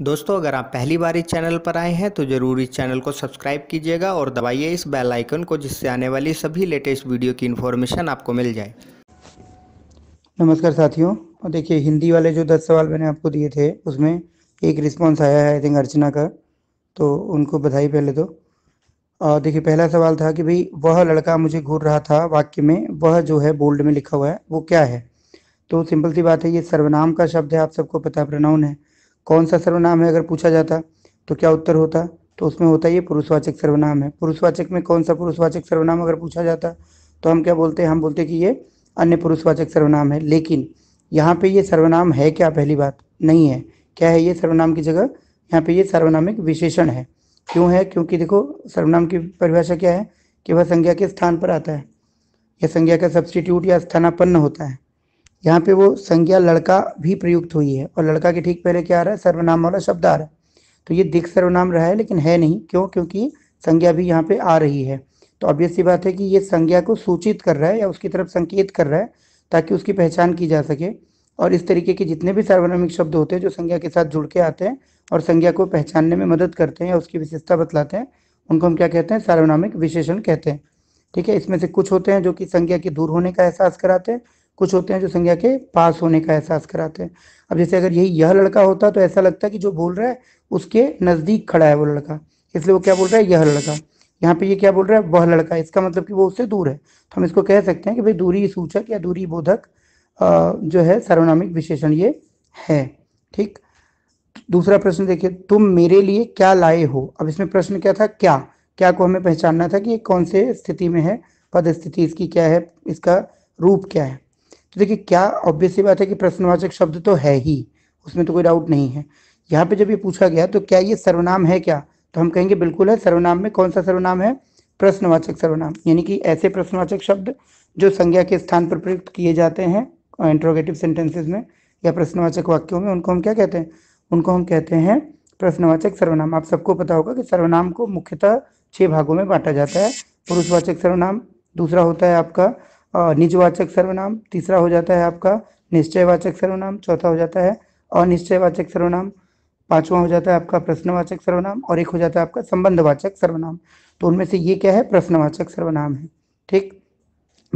दोस्तों अगर आप पहली बार इस चैनल पर आए हैं तो ज़रूर इस चैनल को सब्सक्राइब कीजिएगा और दबाइए इस बेल आइकन को जिससे आने वाली सभी लेटेस्ट वीडियो की इन्फॉर्मेशन आपको मिल जाए नमस्कार साथियों और देखिए हिंदी वाले जो दस सवाल मैंने आपको दिए थे उसमें एक रिस्पॉन्स आया है आई थिंक अर्चना का तो उनको बधाई पहले तो और देखिए पहला सवाल था कि भाई वह लड़का मुझे घूर रहा था वाक्य में वह जो है बोल्ड में लिखा हुआ है वो क्या है तो सिंपल सी बात है ये सर्वनाम का शब्द है आप सबको पता प्रनाउन है कौन सा सर्वनाम है अगर पूछा जाता तो क्या उत्तर होता तो उसमें होता ये पुरुषवाचक सर्वनाम है पुरुषवाचक में कौन सा पुरुषवाचक सर्वनाम अगर पूछा जाता तो हम क्या बोलते हैं हम बोलते कि ये अन्य पुरुषवाचक सर्वनाम है लेकिन यहाँ पे ये सर्वनाम है क्या पहली बात नहीं है क्या है ये सर्वनाम की जगह यहाँ पे ये सर्वनामिक विशेषण है क्यों है क्योंकि देखो सर्वनाम की परिभाषा क्या है कि वह संज्ञा के स्थान पर आता है या संज्ञा का सब्सटीट्यूट या स्थानापन्न होता है यहाँ पे वो संज्ञा लड़का भी प्रयुक्त हुई है और लड़का के ठीक पहले क्या आ रहा है सर्वनाम वाला शब्द आ रहा है तो ये दिख सर्वनाम रहा है लेकिन है नहीं क्यों क्योंकि संज्ञा भी यहाँ पे आ रही है तो ऑब्वियस बात है कि ये संज्ञा को सूचित कर रहा है या उसकी तरफ संकेत कर रहा है ताकि उसकी पहचान की जा सके और इस तरीके के जितने भी सार्वनामिक शब्द होते हैं जो संज्ञा के साथ जुड़ के आते हैं और संज्ञा को पहचानने में मदद करते हैं या उसकी विशेषता बतलाते हैं उनको हम क्या कहते हैं सार्वनामिक विशेषण कहते हैं ठीक है इसमें से कुछ होते हैं जो कि संज्ञा के दूर होने का एहसास कराते हैं कुछ होते हैं जो संज्ञा के पास होने का एहसास कराते हैं अब जैसे अगर यही यह लड़का होता तो ऐसा लगता है कि जो बोल रहा है उसके नज़दीक खड़ा है वो लड़का इसलिए वो क्या बोल रहा है यह लड़का यहाँ पे ये क्या बोल रहा है वह लड़का इसका मतलब कि वो उससे दूर है तो हम इसको कह सकते हैं कि भाई दूरी सूचक या दूरी बोधक जो है सर्वनामिक विशेषण ये है ठीक दूसरा प्रश्न देखिए तुम मेरे लिए क्या लाए हो अब इसमें प्रश्न क्या था क्या क्या को हमें पहचानना था कि ये कौन से स्थिति में है पद स्थिति इसकी क्या है इसका रूप क्या है तो देखिए क्या ऑब्वियस बात है कि प्रश्नवाचक शब्द तो है ही उसमें तो कोई डाउट नहीं है यहाँ पे जब ये पूछा गया तो क्या ये सर्वनाम है क्या तो हम कहेंगे बिल्कुल है सर्वनाम में कौन सा सर्वनाम है प्रश्नवाचक सर्वनाम यानी कि ऐसे प्रश्नवाचक शब्द जो संज्ञा के स्थान पर प्रयुक्त किए जाते हैं इंट्रोगेटिव सेंटेंसेज में या प्रश्नवाचक वाक्यों में उनको हम क्या कहते हैं उनको हम कहते हैं प्रश्नवाचक सर्वनाम आप सबको पता होगा कि सर्वनाम को मुख्यतः छः भागों में बांटा जाता है पुरुषवाचक सर्वनाम दूसरा होता है आपका निजवाचक सर्वनाम तीसरा हो जाता है आपका निश्चयवाचक सर्वनाम चौथा हो जाता है अनिश्चयवाचक सर्वनाम पांचवा हो जाता है आपका प्रश्नवाचक सर्वनाम और एक हो जाता है आपका संबंधवाचक सर्वनाम तो उनमें से ये क्या है प्रश्नवाचक सर्वनाम है ठीक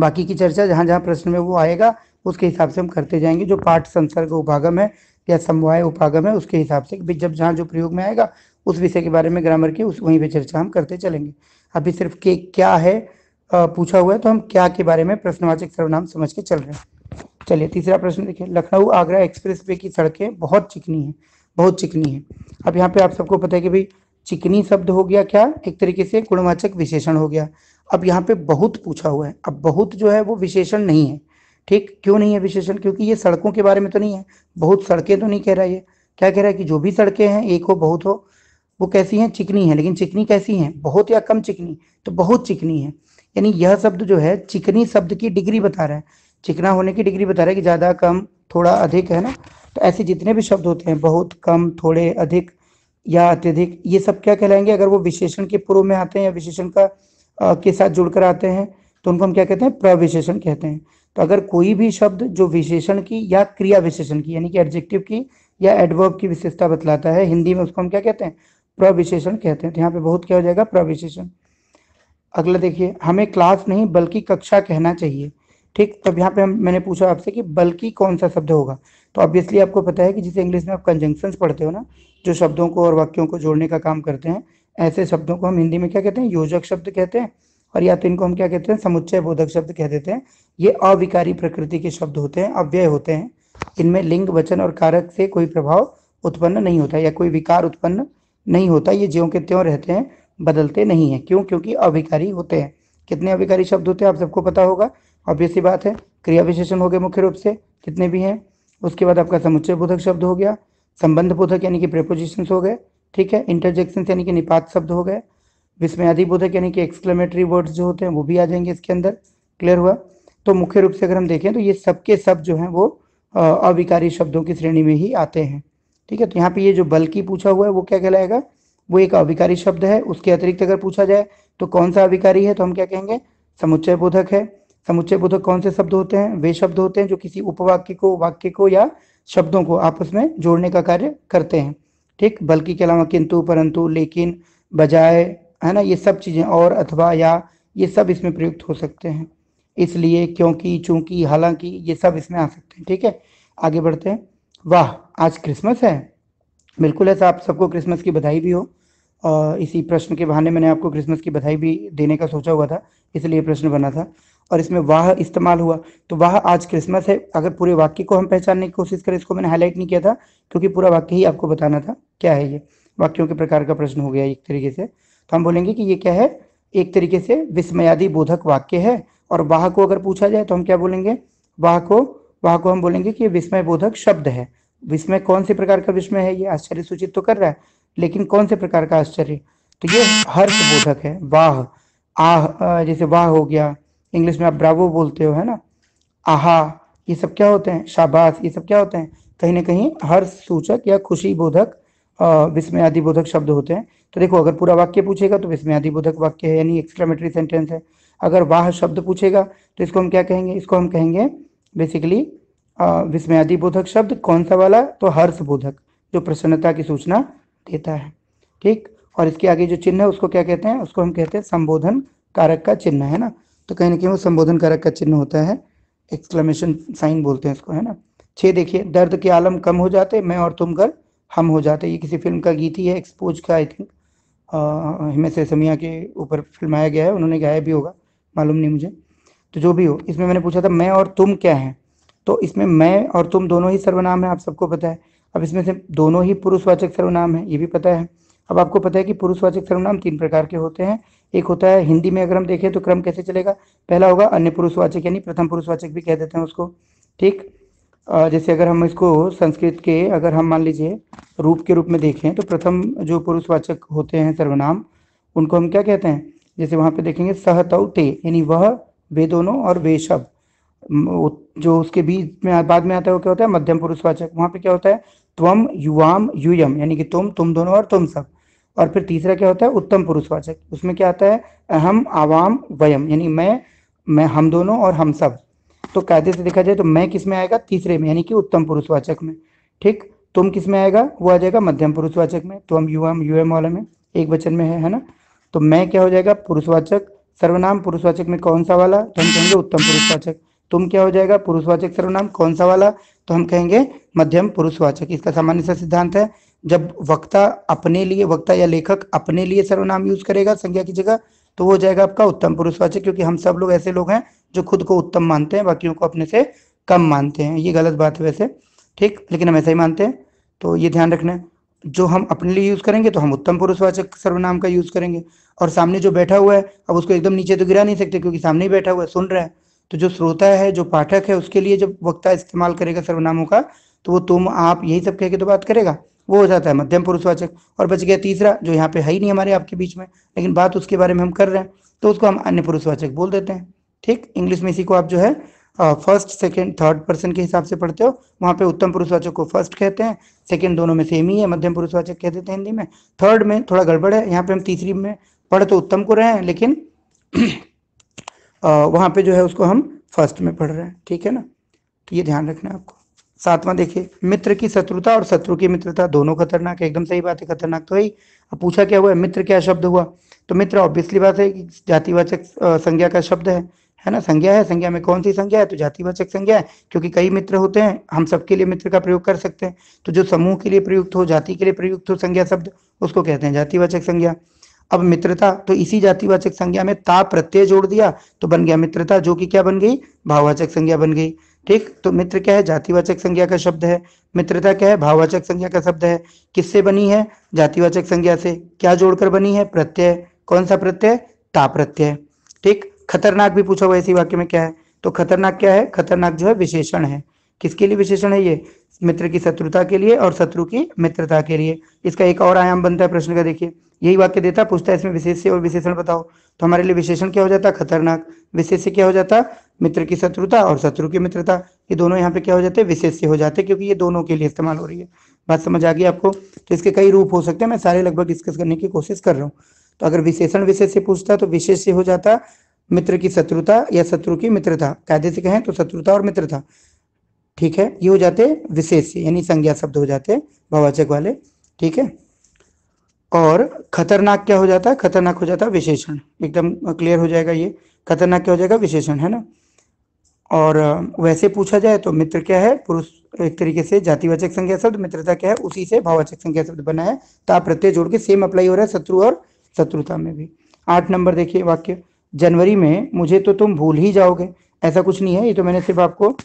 बाकी की चर्चा जहाँ जहाँ प्रश्न में वो आएगा उसके हिसाब से हम करते जाएंगे जो पाठ संसर्ग उपागम है या समवाय उपागम है उसके हिसाब से जब जहाँ जो प्रयोग में आएगा उस विषय के बारे में ग्रामर के उस वहीं पर चर्चा हम करते चलेंगे अभी सिर्फ के क्या है पूछा हुआ है तो हम क्या के बारे में प्रश्नवाचक सर्वनाम समझ के चल रहे हैं चलिए तीसरा प्रश्न देखिए लखनऊ आगरा एक्सप्रेस वे की सड़कें बहुत चिकनी है बहुत चिकनी है अब यहाँ पे आप सबको पता है कि भाई चिकनी शब्द हो गया क्या एक तरीके से गुणवाचक विशेषण हो गया अब यहाँ पे बहुत पूछा हुआ है अब बहुत जो है वो विशेषण नहीं है ठीक क्यों नहीं है विशेषण क्योंकि ये सड़कों के बारे में तो नहीं है बहुत सड़कें तो नहीं कह रहा है ये क्या कह रहा है कि जो भी सड़कें हैं एक हो बहुत हो वो कैसी हैं चिकनी है लेकिन चिकनी कैसी है बहुत या कम चिकनी तो बहुत चिकनी है यानी यह शब्द जो है चिकनी शब्द की डिग्री बता रहा है चिकना होने की डिग्री बता रहा है कि ज़्यादा कम थोड़ा अधिक है ना तो ऐसे जितने भी शब्द होते हैं बहुत कम थोड़े अधिक या अत्यधिक ये सब क्या कहलाएंगे अगर वो विशेषण के पूर्व में आते हैं या विशेषण का आ, के साथ जुड़कर आते हैं तो उनको हम क्या कहते हैं प्रविशेषण कहते हैं तो अगर कोई भी शब्द जो विशेषण की या क्रिया विशेषण की यानी कि एडजेक्टिव की या एडवर्ब की विशेषता बतलाता है हिंदी में उसको हम क्या कहते हैं प्रविशेषण कहते हैं तो यहाँ पे बहुत क्या हो जाएगा प्रविशेषण अगला देखिए हमें क्लास नहीं बल्कि कक्षा कहना चाहिए ठीक तब यहाँ पे हम मैंने पूछा आपसे कि बल्कि कौन सा शब्द होगा तो ऑब्वियसली आपको पता है कि जिसे इंग्लिश में आप कंजंक्शन पढ़ते हो ना जो शब्दों को और वाक्यों को जोड़ने का काम करते हैं ऐसे शब्दों को हम हिंदी में क्या कहते हैं योजक शब्द कहते हैं और या तो इनको हम क्या कहते हैं समुच्चय बोधक शब्द कह देते हैं ये अविकारी प्रकृति के शब्द होते हैं अव्यय होते हैं इनमें लिंग वचन और कारक से कोई प्रभाव उत्पन्न नहीं होता या कोई विकार उत्पन्न नहीं होता ये ज्यो के त्यों रहते हैं बदलते नहीं है क्यों क्योंकि अभिकारी होते हैं कितने अभिकारी शब्द होते हैं आप सबको पता होगा ऑब्वियसली बात है क्रिया विशेषण हो गए मुख्य रूप से कितने भी हैं उसके बाद आपका समुच्चय बोधक शब्द हो गया संबंध बोधक यानी कि प्रेपोजिशन हो गए ठीक है इंटरजेक्शन यानी कि निपात शब्द हो गए विस्मयादि बोधक यानी कि एक्सक्लेमेटरी वर्ड्स जो होते हैं वो भी आ जाएंगे इसके अंदर क्लियर हुआ तो मुख्य रूप से अगर हम देखें तो ये सबके सब जो हैं वो अविकारी शब्दों की श्रेणी में ही आते हैं ठीक है तो यहाँ पे ये जो बल्कि पूछा हुआ है वो क्या कहलाएगा वो एक अविकारी शब्द है उसके अतिरिक्त अगर पूछा जाए तो कौन सा अविकारी है तो हम क्या कहेंगे समुच्चय बोधक है समुच्चय बोधक कौन से शब्द होते हैं वे शब्द होते हैं जो किसी उपवाक्य को वाक्य को या शब्दों को आपस में जोड़ने का कार्य करते हैं ठीक बल्कि के अलावा किंतु परंतु लेकिन बजाय है ना ये सब चीज़ें और अथवा या ये सब इसमें प्रयुक्त हो सकते हैं इसलिए क्योंकि चूंकि हालांकि ये सब इसमें आ सकते हैं ठीक है आगे बढ़ते हैं वाह आज क्रिसमस है बिल्कुल ऐसा आप सबको क्रिसमस की बधाई भी हो और इसी प्रश्न के बहाने मैंने आपको क्रिसमस की बधाई भी देने का सोचा हुआ था इसलिए प्रश्न बना था और इसमें वाह इस्तेमाल हुआ तो वाह आज क्रिसमस है अगर पूरे वाक्य को हम पहचानने की कोशिश करें इसको मैंने हाईलाइट नहीं किया था क्योंकि पूरा वाक्य ही आपको बताना था क्या है ये वाक्यों के प्रकार का प्रश्न हो गया एक तरीके से तो हम बोलेंगे कि ये क्या है एक तरीके से विस्मयादी बोधक वाक्य है और वाह को अगर पूछा जाए तो हम क्या बोलेंगे वाह को वाह को हम बोलेंगे कि ये विस्मय बोधक शब्द है विस्मय कौन से प्रकार का विस्मय है ये आश्चर्य सूचित तो कर रहा है लेकिन कौन से प्रकार का आश्चर्य तो ये हर्ष बोधक है वाह आह जैसे वाह हो गया इंग्लिश में आप ब्रावो बोलते हो है ना आहा ये सब क्या होते हैं शाबाश ये सब क्या होते हैं कहीं ना कहीं हर्ष सूचक या खुशी बोधक विस्मय आदि बोधक शब्द होते हैं तो देखो अगर पूरा वाक्य पूछेगा तो विस्मय आदि बोधक वाक्य है यानी एक्सक्लेमेटरी सेंटेंस है अगर वाह शब्द पूछेगा तो इसको हम क्या कहेंगे इसको हम कहेंगे बेसिकली विस्मयादि बोधक शब्द कौन सा वाला तो हर्ष बोधक जो प्रसन्नता की सूचना देता है ठीक और इसके आगे जो चिन्ह है उसको क्या कहते हैं उसको हम कहते हैं संबोधन कारक का चिन्ह है ना तो कहीं ना कहीं वो संबोधन कारक का चिन्ह होता है एक्सक्लेमेशन साइन बोलते हैं इसको है ना छे देखिए दर्द के आलम कम हो जाते मैं और तुम कर हम हो जाते ये किसी फिल्म का गीत ही है एक्सपोज का आई थिंक हिमेश रेशमिया के ऊपर फिल्माया गया है उन्होंने गाया भी होगा मालूम नहीं मुझे तो जो भी हो इसमें मैंने पूछा था मैं और तुम क्या हैं तो इसमें मैं और तुम दोनों ही सर्वनाम है आप सबको पता है अब इसमें से दोनों ही पुरुषवाचक सर्वनाम है ये भी पता है अब आपको पता है कि पुरुषवाचक सर्वनाम तीन प्रकार के होते हैं एक होता है हिंदी में अगर हम देखें तो क्रम कैसे चलेगा पहला होगा अन्य पुरुषवाचक यानी प्रथम पुरुषवाचक भी कह देते हैं उसको ठीक जैसे अगर हम इसको संस्कृत के अगर हम मान लीजिए रूप के रूप में देखें तो प्रथम जो पुरुषवाचक होते हैं सर्वनाम उनको हम क्या कहते हैं जैसे वहाँ पे देखेंगे सहतौ ते यानी वह वे दोनों और वे शब्द जो उसके बीच में बाद में आता है वो क्या होता है मध्यम पुरुषवाचक वहां पे क्या होता है त्वम युवाम यूयम यानी कि तुम तुम दोनों और तुम सब और फिर तीसरा क्या होता है उत्तम पुरुषवाचक उसमें क्या आता है अहम आवाम वयम यानी मैं मैं हम दोनों और हम सब तो कायदे से देखा जाए तो मैं किस में आएगा तीसरे में यानी कि उत्तम पुरुषवाचक में ठीक तुम किस में आएगा वो आ जाएगा मध्यम पुरुषवाचक में तुम युवाम युवा यूएम वाले में एक वचन में है है ना तो मैं क्या हो जाएगा पुरुषवाचक सर्वनाम पुरुषवाचक में कौन सा वाला तो हम कहेंगे उत्तम पुरुषवाचक तुम क्या हो जाएगा पुरुषवाचक सर्वनाम कौन सा वाला तो हम कहेंगे मध्यम पुरुषवाचक इसका सामान्य सा सिद्धांत है जब वक्ता अपने लिए वक्ता या लेखक अपने लिए सर्वनाम यूज करेगा संज्ञा की जगह तो वो हो जाएगा आपका उत्तम पुरुषवाचक क्योंकि हम सब लोग ऐसे लोग हैं जो खुद को उत्तम मानते हैं बाकियों को अपने से कम मानते हैं ये गलत बात है वैसे ठीक लेकिन हम ऐसा ही मानते हैं तो ये ध्यान रखना है जो हम अपने लिए यूज करेंगे तो हम उत्तम पुरुषवाचक सर्वनाम का यूज करेंगे और सामने जो बैठा हुआ है अब उसको एकदम नीचे तो गिरा नहीं सकते क्योंकि सामने ही बैठा हुआ है सुन रहा है तो जो श्रोता है जो पाठक है उसके लिए जब वक्ता इस्तेमाल करेगा सर्वनामों का तो वो तुम आप यही सब कह के तो बात करेगा वो हो जाता है मध्यम पुरुषवाचक और बच गया तीसरा जो यहाँ पे है ही नहीं हमारे आपके बीच में लेकिन बात उसके बारे में हम कर रहे हैं तो उसको हम अन्य पुरुषवाचक बोल देते हैं ठीक इंग्लिश में इसी को आप जो है फर्स्ट सेकेंड थर्ड पर्सन के हिसाब से पढ़ते हो वहाँ पे उत्तम पुरुषवाचक को फर्स्ट कहते हैं सेकेंड दोनों में सेम ही है मध्यम पुरुषवाचक कह देते हैं हिंदी में थर्ड में थोड़ा गड़बड़ है यहाँ पे हम तीसरी में पढ़ तो उत्तम को रहे हैं लेकिन वहाँ पे जो है उसको हम फर्स्ट में पढ़ रहे हैं ठीक है ना तो ये ध्यान रखना है आपको सातवां देखिए मित्र की शत्रुता और शत्रु की मित्रता दोनों खतरनाक है एकदम सही बात है खतरनाक तो ही अब पूछा क्या हुआ है मित्र क्या शब्द हुआ तो मित्र ऑब्वियसली बात है कि जातिवाचक संज्ञा का शब्द है है ना संज्ञा है संज्ञा में कौन सी संज्ञा है तो जातिवाचक संज्ञा है क्योंकि कई मित्र होते हैं हम सबके लिए मित्र का प्रयोग कर सकते हैं तो जो समूह के लिए प्रयुक्त हो जाति के लिए प्रयुक्त हो संज्ञा शब्द उसको कहते हैं जातिवाचक संज्ञा अब मित्रता तो इसी जातिवाचक संज्ञा में ता प्रत्यय जोड़ दिया तो बन गया मित्रता जो कि क्या बन गई भाववाचक संज्ञा बन गई ठीक तो मित्र क्या है जातिवाचक संज्ञा का शब्द है मित्रता क्या है भाववाचक संज्ञा का शब्द है किससे बनी है जातिवाचक संज्ञा से क्या जोड़कर बनी है प्रत्यय कौन सा प्रत्यय ता प्रत्यय ठीक खतरनाक भी पूछा हुआ इसी वाक्य में क्या है तो खतरनाक क्या है खतरनाक जो है विशेषण है किसके लिए विशेषण है ये मित्र की शत्रुता के लिए और शत्रु की मित्रता के लिए इसका एक और आयाम बनता है प्रश्न का देखिए यही वाक्य देता पूछता है इसमें विशेष और विशेषण बताओ तो हमारे लिए विशेषण क्या हो जाता खतरनाक विशेष क्या हो जाता मित्र की शत्रुता और शत्रु की मित्रता ये दोनों यहाँ पे क्या हो जाते हैं विशेष हो जाते हैं क्योंकि ये दोनों के लिए इस्तेमाल हो रही है बात समझ आ गई आपको तो इसके कई रूप हो सकते हैं मैं सारे लगभग डिस्कस करने की कोशिश कर रहा हूँ तो अगर विशेषण विशेष से पूछता तो विशेष से हो जाता मित्र की शत्रुता या शत्रु की मित्रता कायदे से कहें तो शत्रुता और मित्रता ठीक है ये हो जाते विशेष यानी संज्ञा शब्द हो जाते भावाचक वाले ठीक है और खतरनाक क्या हो जाता है खतरनाक हो जाता है विशेषण एकदम क्लियर हो जाएगा ये खतरनाक क्या हो जाएगा विशेषण है ना और वैसे पूछा जाए तो मित्र क्या है पुरुष एक तरीके से जातिवाचक संज्ञा शब्द मित्रता क्या है उसी से भाववाचक संज्ञा शब्द बना है तो आप प्रत्यय जोड़ के सेम अप्लाई हो रहा है शत्रु और शत्रुता में भी आठ नंबर देखिए वाक्य जनवरी में मुझे तो तुम भूल ही जाओगे ऐसा कुछ नहीं है ये तो मैंने सिर्फ आपको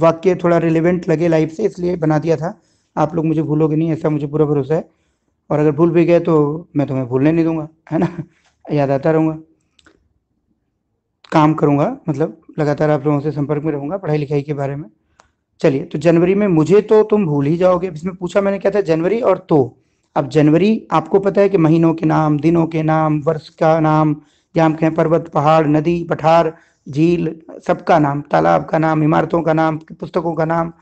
वाक्य थोड़ा रिलेवेंट लगे लाइफ से इसलिए बना दिया था आप लोग मुझे भूलोगे नहीं ऐसा मुझे पूरा भरोसा है और अगर भूल भी गए तो मैं तुम्हें भूलने नहीं दूंगा है ना याद आता रहूँगा काम करूँगा मतलब लगातार आप लोगों से संपर्क में रहूँगा पढ़ाई लिखाई के बारे में चलिए तो जनवरी में मुझे तो तुम भूल ही जाओगे इसमें पूछा मैंने क्या था जनवरी और तो अब जनवरी आपको पता है कि महीनों के नाम दिनों के नाम वर्ष का नाम या हम कहें पर्वत पहाड़ नदी पठार झील सबका नाम तालाब का नाम इमारतों का नाम पुस्तकों का नाम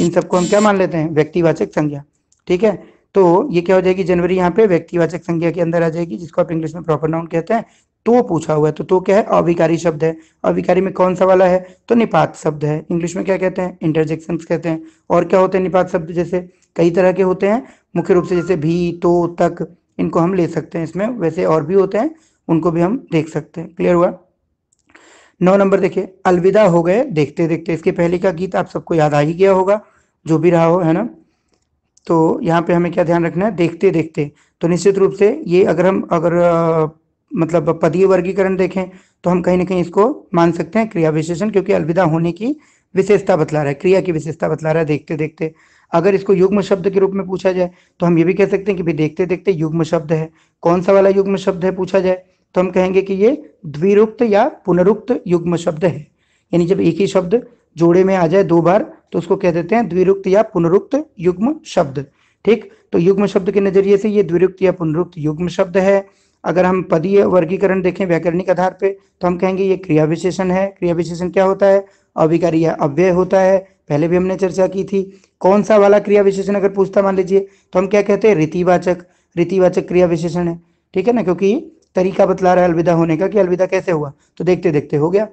इन सबको हम क्या मान लेते हैं व्यक्तिवाचक संज्ञा ठीक है तो ये क्या हो जाएगी जनवरी यहाँ पे व्यक्तिवाचक संज्ञा के अंदर आ जाएगी जिसको आप इंग्लिश में प्रॉपर नाउन कहते हैं तो पूछा हुआ है तो तो क्या है अविकारी शब्द है अविकारी में कौन सा वाला है तो निपात शब्द है इंग्लिश में क्या कहते हैं इंटरजेक्शन कहते हैं और क्या होते हैं निपात शब्द जैसे कई तरह के होते हैं मुख्य रूप से जैसे भी तो तक इनको हम ले सकते हैं इसमें वैसे और भी होते हैं उनको भी हम देख सकते हैं क्लियर हुआ नौ नंबर देखिए अलविदा हो गए देखते देखते इसके पहले का गीत आप सबको याद आ ही गया होगा जो भी रहा हो है ना तो यहाँ पे हमें क्या ध्यान रखना है देखते देखते तो निश्चित रूप से ये अगर हम अगर आ, मतलब पदीय वर्गीकरण देखें तो हम कहीं ना कहीं इसको मान सकते हैं क्रिया विशेषण क्योंकि अलविदा होने की विशेषता बतला रहा है क्रिया की विशेषता बतला रहा है देखते देखते अगर इसको युग्म शब्द के रूप में पूछा जाए तो हम ये भी कह सकते हैं कि भाई देखते देखते युग्म शब्द है कौन सा वाला युग्म शब्द है पूछा जाए तो हम कहेंगे कि ये द्विरुक्त या पुनरुक्त युग्म शब्द है यानी जब एक ही शब्द जोड़े में आ जाए दो बार तो उसको कह देते हैं द्विरुक्त या पुनरुक्त युग्म शब्द ठीक तो युग्म शब्द के नजरिए से ये द्विरुक्त या पुनरुक्त युग्म शब्द है अगर हम पदीय वर्गीकरण देखें व्याकरणिक आधार पे तो हम कहेंगे ये क्रिया विशेषण है क्रिया विशेषण क्या होता है अविकारी या अव्यय होता है पहले भी हमने चर्चा की थी कौन सा वाला क्रिया विशेषण अगर पूछता मान लीजिए तो हम क्या कहते हैं रीतिवाचक रीतिवाचक क्रिया विशेषण है ठीक है ना क्योंकि तरीका बतला रहा है अलविदा होने का कि अलविदा कैसे हुआ तो देखते देखते हो गया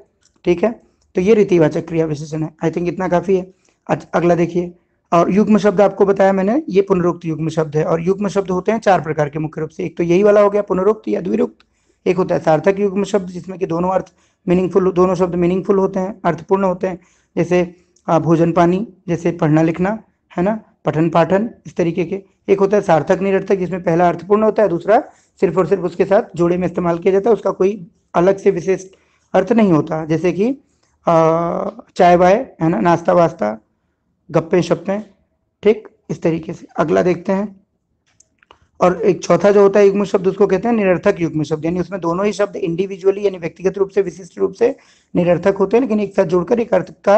ठीक है तो ये रीतिवाचक क्रिया विशेषण है आई थिंक इतना काफ़ी है अगला देखिए और युग्म शब्द आपको बताया मैंने ये पुनरुक्त युग्म शब्द है और युग्म शब्द होते हैं चार प्रकार के मुख्य रूप से एक तो यही वाला हो गया पुनरुक्त या द्विरुक्त एक होता है सार्थक युग्म शब्द जिसमें कि दोनों अर्थ मीनिंगफुल दोनों शब्द मीनिंगफुल होते हैं अर्थपूर्ण होते हैं जैसे भोजन पानी जैसे पढ़ना लिखना है ना पठन पाठन इस तरीके के एक होता है सार्थक निरर्थक जिसमें पहला अर्थपूर्ण होता है दूसरा सिर्फ और सिर्फ उसके साथ जोड़े में इस्तेमाल किया जाता है उसका कोई अलग से विशेष अर्थ नहीं होता जैसे कि चाय वाय है ना नाश्ता वास्ता गप्पे शप्पे ठीक इस तरीके से अगला देखते हैं और एक चौथा जो होता है युग्म शब्द उसको कहते हैं निरर्थक युग्म शब्द यानी उसमें दोनों ही शब्द इंडिविजुअली यानी व्यक्तिगत रूप से विशिष्ट रूप से निरर्थक होते हैं लेकिन एक साथ जुड़कर एक अर्थ का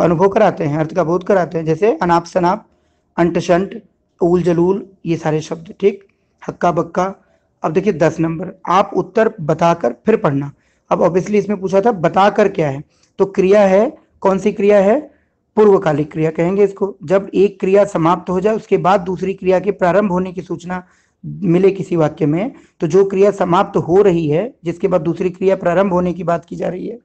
अनुभव कराते हैं अर्थ का बोध कराते हैं जैसे अनाप शनाप अंट शंट ऊल जलूल ये सारे शब्द ठीक हक्का बक्का अब देखिए दस नंबर आप उत्तर बताकर फिर पढ़ना अब ऑब्वियसली इसमें पूछा था बताकर क्या है तो क्रिया है कौन सी क्रिया है पूर्वकालिक क्रिया कहेंगे इसको जब एक क्रिया समाप्त हो जाए उसके बाद दूसरी क्रिया के प्रारंभ होने की सूचना मिले किसी वाक्य में तो जो क्रिया समाप्त हो रही है जिसके बाद दूसरी क्रिया प्रारंभ होने की बात की जा रही है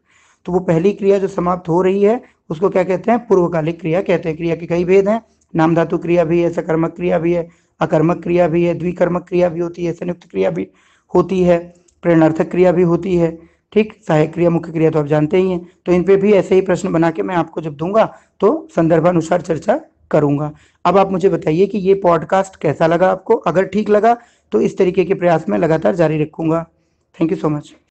तो वो पहली क्रिया जो समाप्त हो रही है उसको क्या कहते हैं पूर्वकालिक क्रिया कहते हैं क्रिया के कई भेद हैं नाम धातु क्रिया भी है सकर्मक क्रिया भी है अकर्मक क्रिया भी है द्विकर्मक क्रिया भी होती है संयुक्त क्रिया भी होती है प्रेरणार्थक क्रिया भी होती है ठीक सहायक क्रिया मुख्य क्रिया तो आप जानते ही हैं तो इन पे भी ऐसे ही प्रश्न बना के मैं आपको जब दूंगा तो संदर्भानुसार चर्चा करूंगा अब आप मुझे बताइए कि ये पॉडकास्ट कैसा लगा आपको अगर ठीक लगा तो इस तरीके के प्रयास में लगातार जारी रखूंगा थैंक यू सो मच